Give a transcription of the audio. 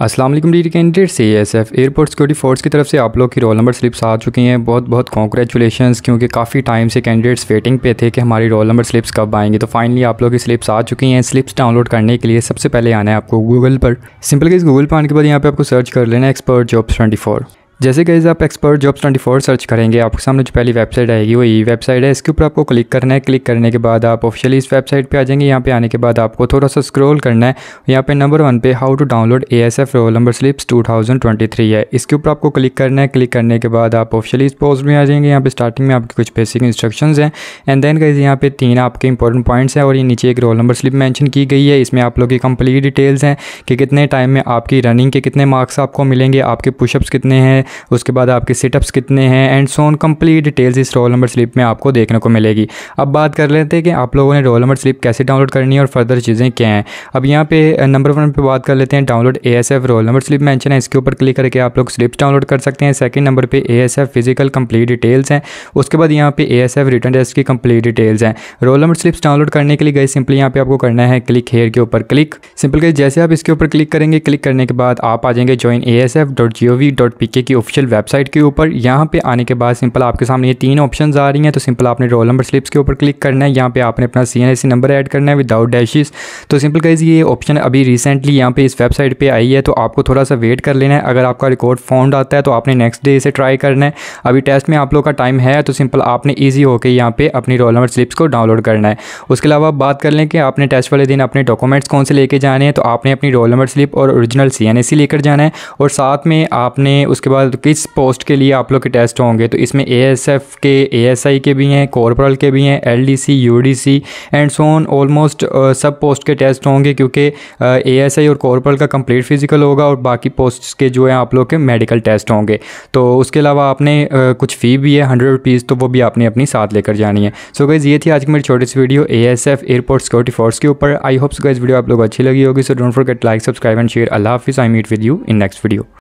Aslam D candidate से S F airport security force की तरफ से आप लोग की रोल नंबर स्लिप्स आ चुकी हैं बहुत बहुत कॉन्ग्रेचुलेशन क्योंकि काफ़ी टाइम से कैंडिडेट्स वेटिंग पे थे कि हमारी रोल नंबर स्लिप्स कब आएंगे तो फाइनली आप लोग की स्लिप्स आ चुकी हैं स्लिप्स डाउनलोड करने के लिए सबसे पहले आना है आपको गूगल पर सिंपल के गूगल पर आने के बाद यहाँ पे आपको सर्च कर लेना एक्सपर्ट जॉब्स ट्वेंटी जैसे गैज आप एक्सपर्ट जॉब्स 24 सर्च करेंगे आपके सामने जो पहली वेबसाइट आएगी वो वेबसाइट है इसके ऊपर आपको क्लिक करना है क्लिक करने के बाद आप ऑफिशियली इस वेबसाइट पे आ जाएंगे यहाँ पे आने के बाद आपको थोड़ा सा स्क्रॉल करना है यहाँ पे नंबर वन पे how to download A S F roll number slips three है इसके ऊपर आपको क्लिक करना है क्लिक करने के बाद आप ऑफिशियली इस पोस्ट में आ जाएंगे यहाँ पे स्टार्टिंग में आपके कुछ बेसिक इंस्ट्रक्शन हैं एंड देन गैज यहाँ पे तीन आपके इंपॉर्टेंट पॉइंट्स हैं और ये नीचे एक रोल नंबर स्लिप मैंशन की गई है इसमें आप लोग की कंप्लीट डिटेल्स हैं कि कितने टाइम में आपकी रनिंग के कितने मार्क्स आपको मिलेंगे आपके पुशअप्स कितने हैं उसके बाद आपके सेटअप्स कितने हैं एंड सोन कंप्लीट डिटेल्स इस रोल नंबर स्लिप में आपको देखने को मिलेगी अब बात कर लेते हैं कि आप लोगों ने रोल नंबर स्लिप कैसे डाउनलोड करनी है और फर्दर चीज़ें क्या हैं अब यहाँ पे नंबर वन पर बात कर लेते हैं download A S F roll number slip mention है इसके ऊपर क्लिक करके आप लोग स्लिप्स डाउनलोड कर सकते हैं सेकंड नंबर पर A S F physical complete details हैं उसके बाद यहाँ पे A S F written test की कंप्लीट डिटेल्स हैं रोल नंबर स्लिप्स डाउनलोड करने के लिए गई सिंपली यहाँ पे आपको करना है क्लिक हेयर के ऊपर क्लिक सिंपल गए जैसे आप इसके ऊपर क्लिक करेंगे क्लिक करने के बाद आप आ जाएंगे join A S F dot G O V dot P K की ऑफिशियल वेबसाइट के ऊपर यहाँ पे आने के बाद सिंपल आपके सामने ये तीन ऑप्शन आ रही हैं तो सिंपल आपने रोल नंबर स्लिप्स के ऊपर क्लिक करना है यहाँ पे आपने अपना सी नंबर ऐड करना है विदाउट डैशेस तो सिंपल गाइज ये ऑप्शन अभी रिसेंटली यहाँ पे इस वेबसाइट पर आई है तो आपको थोड़ा सा वेट कर लेना है अगर आपका रिकॉर्ड फाउंड आता है तो आपने नेक्स्ट डे इसे ट्राई करना है अभी टेस्ट में आप लोग का टाइम है तो सिंपल आपने ईजी होकर यहाँ पे अपनी रोल नंबर स्लिप्स को डाउनलोड करना है उसके अलावा बात कर लें कि आपने टेस्ट वाले दिन अपने डॉक्यूमेंट्स कौन से लेके जाने हैं तो आपने अपनी रोल नंबर स्लिप और ओरिजिनल सी लेकर जाना है और साथ में आपने उसके बाद टोटल किस पोस्ट के लिए आप लोग के टेस्ट होंगे तो इसमें एएसएफ के एएसआई के भी हैं कॉरपोरल के भी हैं LDC UDC and so on almost सब पोस्ट के टेस्ट होंगे क्योंकि एएसआई uh, और कॉरपोरल का कंप्लीट फिजिकल होगा और बाकी पोस्ट के जो है आप लोग के मेडिकल टेस्ट होंगे तो उसके अलावा आपने uh, कुछ फ़ी भी है हंड्रेड रुपीज़ तो वो भी आपने अपनी साथ लेकर जानी है सो so, ये थी आज की मेरी छोटी सी video A S F airport security force के ऊपर आई होप्स गाइज वीडियो आप लोग अच्छी लगी होगी so don't forget like subscribe and share Allah हाफिज़ I meet with you in next video